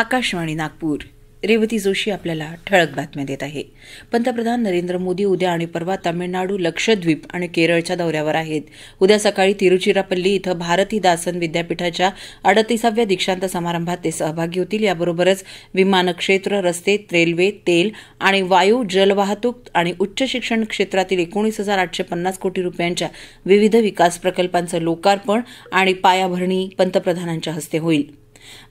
आकाशवाणी नागपूर रेवती जोशी आपल्याला ठळक बातम्या देत आहे पंतप्रधान नरेंद्र मोदी उद्या आणि परवा तामिळनाडू लक्षद्वीप आणि केरळच्या दौऱ्यावर आहेत उद्या सकाळी तिरुचिरापल्ली इथं भारती दासन विद्यापीठाच्या अडतीसाव्या दीक्षांत समारंभात ते सहभागी होतील याबरोबरच विमान क्षेत्र रस्ते रेल्वे तेल आणि वायू जलवाहतूक आणि उच्च शिक्षण क्षेत्रातील एकोणीस हजार आठशे पन्नास कोटी रुपयांच्या विविध विकास प्रकल्पांचं लोकार्पण आणि पायाभरणी पंतप्रधानांच्या हस्ते होईल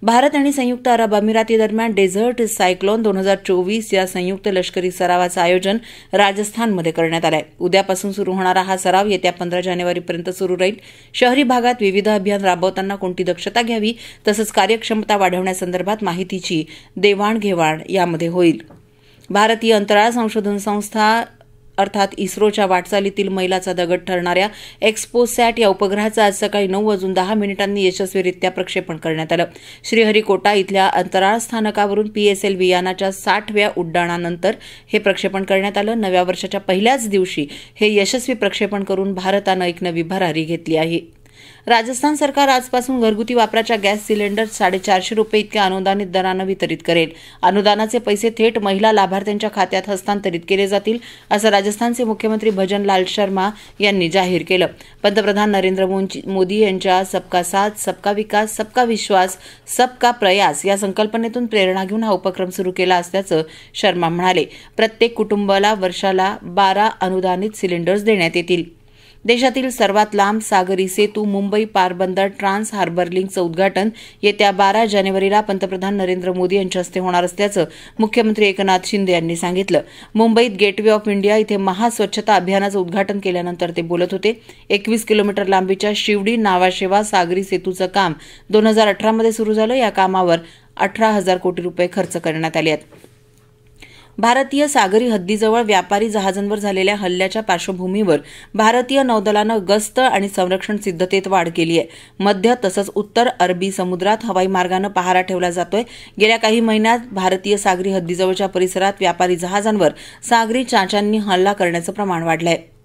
भारत आणि संयुक्त अरब अमिरातीदरम्यान दरम्यान डेझर्ट सायक्लोन दोन हजार चोवीस या संयुक्त लष्करी सरावाचं आयोजन राजस्थानमध्ये करण्यात आलं आहे उद्यापासून सुरू होणारा हा सराव येत्या पंधरा जानेवारीपर्यंत सुरू राहील शहरी भागात विविध अभियान राबवताना कोणती दक्षता घ्यावी तसंच कार्यक्षमता वाढवण्यासंदर्भात माहितीची देवाणघेवाण यामध्ये होईल भारतीय अंतराळ संशोधन संस्था अर्थात इस्रोच्या वाटचालीतील मैलाचा दगड ठरणाऱ्या एक्सपो सॅट या उपग्रहाचं आज सकाळी नऊ वाजून दहा मिनिटांनी यशस्वीरित्या प्रक्षेपण करण्यात आलं श्रीहरिकोटा इथल्या अंतराळ स्थानकावरून पीएसएल यानाच्या साठव्या उड्डाणानंतर हे प्रक्षेपण करण्यात आलं नव्या वर्षाच्या पहिल्याच दिवशी हे यशस्वी प्रक्षेपण करून भारतानं एक नवी भरारी घेतली आहे राजस्थान सरकार आजपासून घरगुती वापराच्या गॅस सिलेंडर साडेचारशे रुपये इतक्या अनुदानित दरानं वितरित करेल अनुदानाचे पैसे थेट महिला लाभार्थ्यांच्या खात्यात हस्तांतरित केले जातील असं राजस्थानचे मुख्यमंत्री भजनलाल शर्मा यांनी जाहीर केलं पंतप्रधान नरेंद्र मोदी यांच्या सबका साथ सबका विकास सबका विश्वास सबका प्रयास या संकल्पनेतून प्रेरणा घेऊन हा उपक्रम सुरू केला असल्याचं शर्मा म्हणाले प्रत्येक कुटुंबाला वर्षाला बारा अनुदानित सिलेंडर्स देण्यात येतील देशातील सर्वात लांब सागरी सेतू मुंबई पारबंदर ट्रान्स हार्बर लिंकचं उद्घाटन येत्या बारा जानेवारीला पंतप्रधान नरेंद्र मोदी यांच्या हस्ते होणार असल्याचं मुख्यमंत्री एकनाथ शिंदे यांनी सांगितलं मुंबईत गेटवे ऑफ इंडिया इथे महास्वच्छता अभियानाचं उद्घाटन केल्यानंतर ते बोलत होते एकवीस किलोमीटर लांबीच्या शिवडी नावाशेवा सागरी सेतूचं काम दोन हजार अठरामध्ये सुरू झालं या कामावर अठरा हजार कोटी रुपये खर्च करण्यात आले आहेत भारतीय सागरी हद्दीजवळ व्यापारी जहाजांवर झालेल्या हल्ल्याच्या पार्श्वभूमीवर भारतीय नौदलानं गस्त आणि संरक्षण सिद्धतेत वाढ केली आहे मध्य तसंच उत्तर अरबी समुद्रात हवाई मार्गानं पहारा ठेवला जातोय गेल्या काही महिन्यात भारतीय सागरी हद्दीजवळच्या परिसरात व्यापारी जहाजांवर सागरी चाच्यांनी हल्ला करण्याचं प्रमाण वाढलं आहे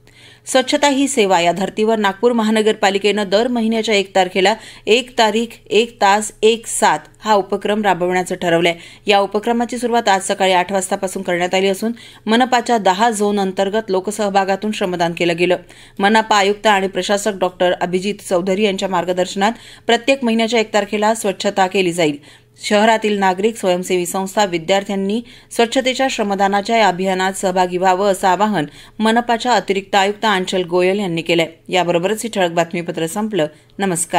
स्वच्छता ही सेवा या धर्तीवर नागपूर महानगरपालिकेनं दर महिन्याच्या एक तारखेला एक तारीख एक तास एक सात हा उपक्रम राबवण्याचं ठरवलं आहे या उपक्रमाची सुरुवात आज सकाळी आठ वाजतापासून करण्यात आली असून मनपाच्या दहा झोन अंतर्गत लोकसहभागातून श्रमदान केलं गेलं मनपा आयुक्त आणि प्रशासक डॉक्टर अभिजित चौधरी यांच्या मार्गदर्शनात प्रत्येक महिन्याच्या एक तारखेला स्वच्छता केली जाईल शहरातील नागरिक स्वयंसेवी संस्था विद्यार्थ्यांनी स्वच्छतेच्या श्रमदानाच्या या अभियानात सहभागी व्हावं असं आवाहन मनपाच्या अतिरिक्त आयुक्त आंचल गोयल यांनी केलं याबरोबरच ही ठळक बातमीपत्र संपलं नमस्कार